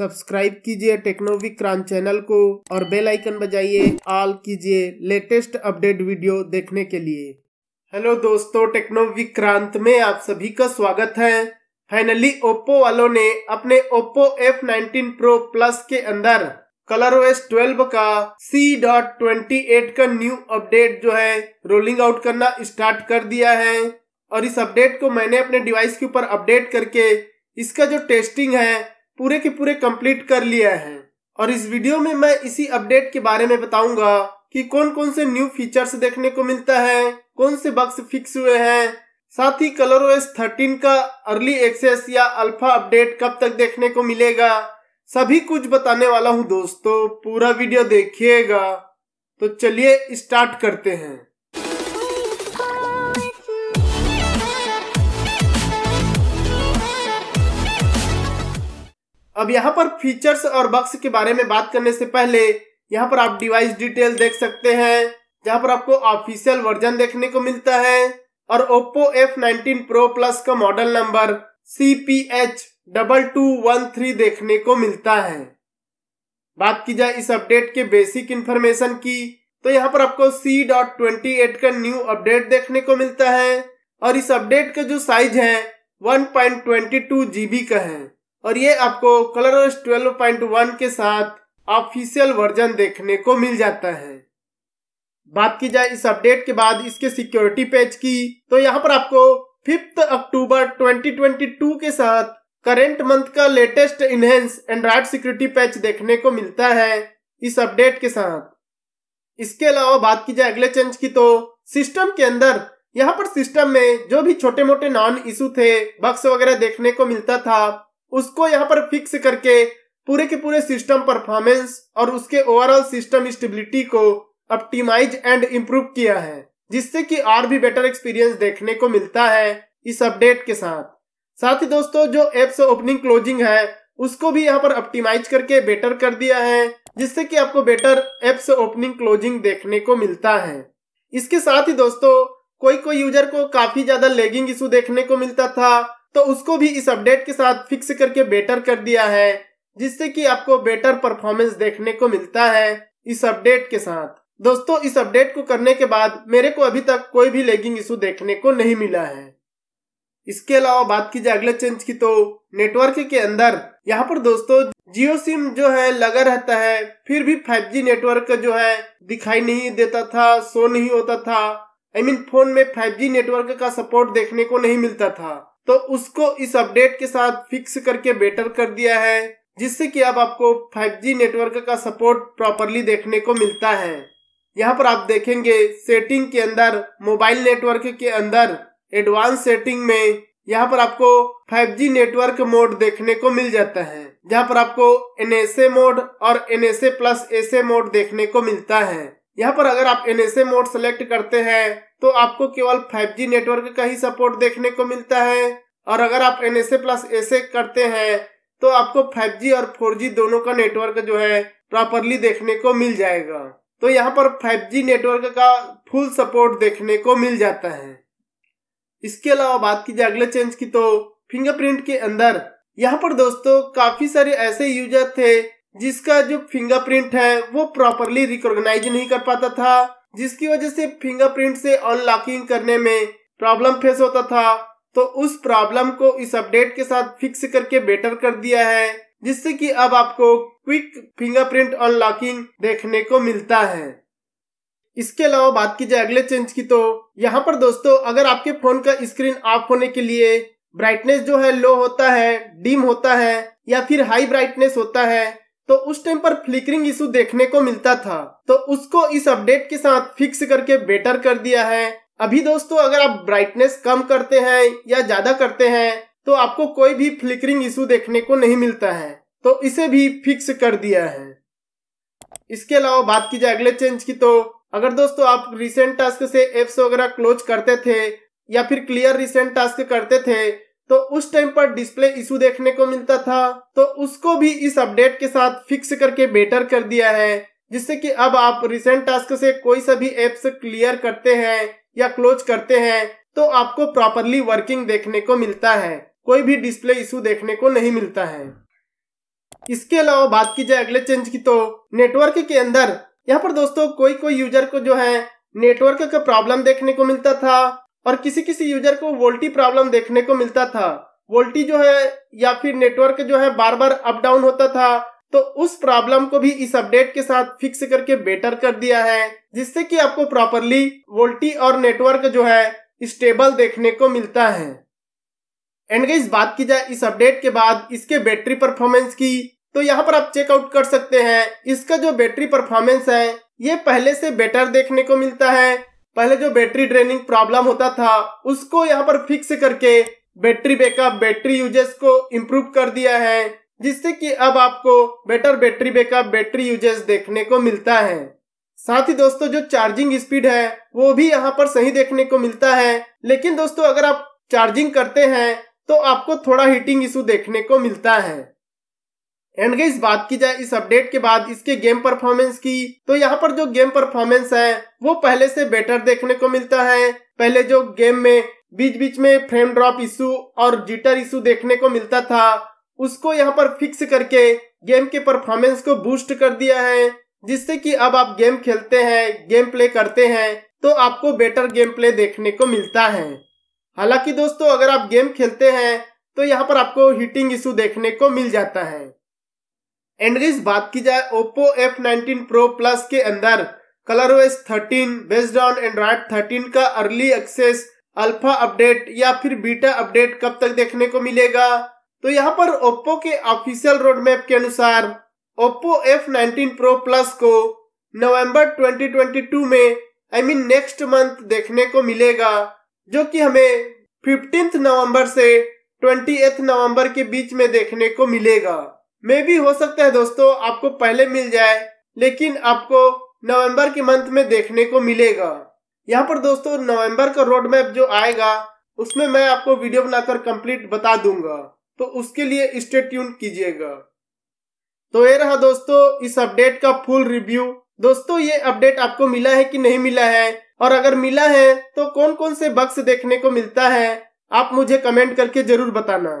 subscribe कीजिए टेक्नोविक crunch channel को और बेल आइकन बजाइए ऑल कीजिए लेटेस्ट अपडेट वीडियो देखने के लिए हेलो दोस्तों टेक्नोविक क्रांत में आप सभी का स्वागत है फाइनली ओप्पो वालों ने अपने ओप्पो F19 Pro Plus के अंदर कलर ओएस ट्वेल्व का C.28 का न्यू अपडेट जो है रोलिंग आउट करना स्टार्ट कर दिया है और इस अपडेट को मैंने अपने डिवाइस के ऊपर अपडेट करके इसका जो टेस्टिंग है पूरे के पूरे कंप्लीट कर लिया है और इस वीडियो में मैं इसी अपडेट के बारे में बताऊंगा कि कौन कौन से न्यू फीचर्स देखने को मिलता है कौन से बक्स फिक्स हुए हैं साथ ही कलर ओएस थर्टीन का अर्ली एक्सेस या अल्फा अपडेट कब तक देखने को मिलेगा सभी कुछ बताने वाला हूँ दोस्तों पूरा वीडियो देखिएगा तो चलिए स्टार्ट करते हैं अब यहाँ पर फीचर्स और बक्स के बारे में बात करने से पहले यहाँ पर आप डिवाइस डिटेल देख सकते हैं जहाँ पर आपको ऑफिशियल वर्जन देखने को मिलता है और Oppo F nineteen pro plus का model number C P H double two one three देखने को मिलता है बात की जाए इस अपडेट के बेसिक इन्फॉर्मेशन की तो यहाँ पर आपको सी डॉट ट्वेंटी एट का न्यू अपडेट देखने को मिलता है और इस अपडेट का जो साइज है one point twenty two GB का है और ये आपको कलर ओस ट्वेल्व के साथ ऑफिशियल वर्जन देखने को मिल जाता है बात की जाए इस अपडेट के बाद इसके सिक्योरिटी पेज की तो यहाँ पर आपको फिफ्थ अक्टूबर 2022 के साथ करेंट मंथ का latest enhance Android security patch देखने को मिलता है इस अपडेट के साथ इसके अलावा बात की जाए अगले चेंज की तो सिस्टम के अंदर यहाँ पर सिस्टम में जो भी छोटे मोटे नॉन इशू थे बक्स वगैरह देखने को मिलता था उसको यहाँ पर फिक्स करके पूरे के पूरे सिस्टम परफॉर्मेंस और उसके ओवरऑल सिस्टम स्टेबिलिटी को ऑप्टिमाइज एंड इम्प्रूव किया है जिससे कि और भी बेटर एक्सपीरियंस देखने को मिलता है इस अपडेट के साथ साथ ही दोस्तों जो एप्स ओपनिंग क्लोजिंग है उसको भी यहाँ पर ऑप्टिमाइज करके बेटर कर दिया है जिससे कि आपको बेटर एप्स ओपनिंग क्लोजिंग देखने को मिलता है इसके साथ ही दोस्तों कोई कोई यूजर को काफी ज्यादा लेगिंग इशू देखने को मिलता था तो उसको भी इस अपडेट के साथ फिक्स करके बेटर कर दिया है जिससे कि आपको बेटर परफॉर्मेंस देखने को मिलता है इस अपडेट के साथ दोस्तों इस अपडेट को करने के बाद मेरे को अभी तक कोई भी लेगिंग इशू देखने को नहीं मिला है इसके अलावा बात की जाए अगले चेंज की तो नेटवर्क के अंदर यहाँ पर दोस्तों जियो सिम जो है लगा रहता है फिर भी 5G नेटवर्क जो है दिखाई नहीं देता था शो नहीं होता था I I mean mean, phone में 5G नेटवर्क का सपोर्ट देखने को नहीं मिलता था तो उसको इस अपडेट के साथ फिक्स करके बेटर कर दिया है जिससे कि अब आपको 5G नेटवर्क का सपोर्ट प्रॉपरली देखने को मिलता है यहाँ पर आप देखेंगे सेटिंग के अंदर मोबाइल नेटवर्क के अंदर एडवांस सेटिंग में यहाँ पर आपको 5G नेटवर्क मोड देखने को मिल जाता है जहाँ पर आपको एन मोड और एन प्लस एस मोड देखने को मिलता है यहाँ पर अगर आप एन एस मोड सेलेक्ट करते हैं तो आपको केवल 5G नेटवर्क का ही सपोर्ट देखने को मिलता है और अगर आप एन एस प्लस एस करते हैं तो आपको 5G और 4G दोनों का नेटवर्क जो है प्रॉपरली देखने को मिल जाएगा तो यहाँ पर 5G नेटवर्क का फुल सपोर्ट देखने को मिल जाता है इसके अलावा बात की जाए अगले चेंज की तो फिंगरप्रिंट के अंदर यहाँ पर दोस्तों काफी सारे ऐसे यूजर थे जिसका जो फिंगरप्रिंट है वो प्रॉपरली रिकॉग्नाइज नहीं कर पाता था जिसकी वजह से फिंगरप्रिंट से अनलॉकिंग करने में प्रॉब्लम फेस होता था तो उस प्रॉब्लम को इस अपडेट के साथ फिक्स करके बेटर कर दिया है जिससे कि अब आपको क्विक फिंगरप्रिंट अनलॉकिंग देखने को मिलता है इसके अलावा बात की जाए अगले चेंज की तो यहाँ पर दोस्तों अगर आपके फोन का स्क्रीन ऑफ होने के लिए ब्राइटनेस जो है लो होता है डिम होता है या फिर हाई ब्राइटनेस होता है तो उस टाइम पर फ्लिकरिंग इशू देखने को मिलता था तो उसको इस अपडेट के साथ फिक्स करके बेटर कर दिया है अभी दोस्तों अगर आप ब्राइटनेस कम करते हैं या ज्यादा करते हैं तो आपको कोई भी फ्लिकरिंग इशू देखने को नहीं मिलता है तो इसे भी फिक्स कर दिया है इसके अलावा बात की जाए अगले चेंज की तो अगर दोस्तों आप रिसेंट टास्क से एप्स वगैरह क्लोज करते थे या फिर क्लियर रिसेंट टास्क करते थे तो उस टाइम पर डिस्प्ले इशू देखने को मिलता था तो उसको भी इस अपडेट के साथ फिक्स करके बेटर कर दिया है जिससे कि अब आप रिसेंट टास्क से कोई सा भी एप्स क्लियर करते हैं या क्लोज करते हैं तो आपको प्रॉपरली वर्किंग देखने को मिलता है कोई भी डिस्प्ले इशू देखने को नहीं मिलता है इसके अलावा बात की जाए अगले चेंज की तो नेटवर्क के अंदर यहाँ पर दोस्तों कोई कोई यूजर को जो है नेटवर्क का प्रॉब्लम देखने को मिलता था और किसी किसी यूजर को वोल्टी प्रॉब्लम देखने को मिलता था वोल्टी जो है या फिर नेटवर्क जो है बार बार अप डाउन होता था तो उस प्रॉब्लम को भी इस अपडेट के साथ फिक्स करके बेटर कर दिया है जिससे कि आपको प्रॉपरली वोल्टी और नेटवर्क जो है स्टेबल देखने को मिलता है एंड गई बात की जाए इस अपडेट के बाद इसके बैटरी परफॉर्मेंस की तो यहाँ पर आप चेकआउट कर सकते हैं इसका जो बैटरी परफॉर्मेंस है ये पहले से बेटर देखने को मिलता है पहले जो बैटरी ड्रेनिंग प्रॉब्लम होता था उसको यहाँ पर फिक्स करके बैटरी बैकअप बैटरी यूजेस को इम्प्रूव कर दिया है जिससे कि अब आपको better battery backup battery usage देखने को मिलता है साथ ही दोस्तों जो चार्जिंग स्पीड है वो भी यहाँ पर सही देखने को मिलता है लेकिन दोस्तों अगर आप चार्जिंग करते हैं तो आपको थोड़ा हीटिंग इशू देखने को मिलता है एंड गई बात की जाए इस अपडेट के बाद इसके गेम परफॉर्मेंस की तो यहाँ पर जो गेम परफॉर्मेंस है वो पहले से बेटर देखने को मिलता है पहले जो गेम में बीच बीच में फ्रेम ड्रॉप इशू और जिटर इशू देखने को मिलता था उसको यहाँ पर फिक्स करके गेम के परफॉर्मेंस को बूस्ट कर दिया है जिससे कि अब आप गेम खेलते हैं गेम प्ले करते हैं तो आपको बेटर गेम प्ले देखने को मिलता है हालांकि दोस्तों अगर आप गेम खेलते हैं तो यहाँ पर आपको हीटिंग इशू देखने को मिल जाता है गाइस बात की जाए Oppo F nineteen pro Plus के अंदर colour wise thirteen based on Android thirteen का अर्ली एक्सेस अल्फा अपडेट या फिर बीटा अपडेट कब तक देखने को मिलेगा तो यहाँ पर ओप्पो के ऑफिशियल मैप के अनुसार Oppo F nineteen pro Plus को नवंबर 2022 में आई मीन नेक्स्ट मंथ देखने को मिलेगा जो कि हमें फिफ्टींथ नवंबर से ट्वेंटी नवंबर के बीच में देखने को मिलेगा मे भी हो सकता है दोस्तों आपको पहले मिल जाए लेकिन आपको नवंबर के मंथ में देखने को मिलेगा यहाँ पर दोस्तों नवंबर का रोड मैप जो आएगा उसमें मैं आपको वीडियो बनाकर कंप्लीट बता दूंगा तो उसके लिए स्टे ट्यून कीजिएगा तो ये रहा दोस्तों इस अपडेट का फुल रिव्यू दोस्तों ये अपडेट आपको मिला है कि नहीं मिला है और अगर मिला है तो कौन कौन से बक्स देखने को मिलता है आप मुझे कमेंट करके जरूर बताना